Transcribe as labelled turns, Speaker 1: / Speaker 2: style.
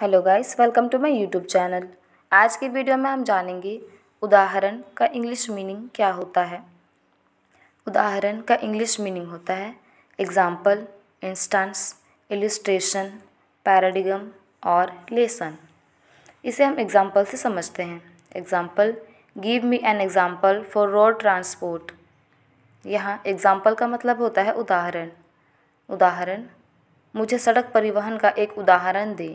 Speaker 1: hello guys welcome to my YouTube channel आज की video में हम जानेंगे उदाहरण का इंग्लिश मीनिंग क्या होता है उदाहरण का इंग्लिश मीनिंग होता है एग्जाम्पल इंस्टेंस एलिस्ट्रेशन पैराडिगम और लेसन इसे हम एग्जाम्पल से समझते हैं example give me an example for road transport यहाँ एग्जाम्पल का मतलब होता है उदाहरण उदाहरण मुझे सड़क परिवहन का एक उदाहरण दें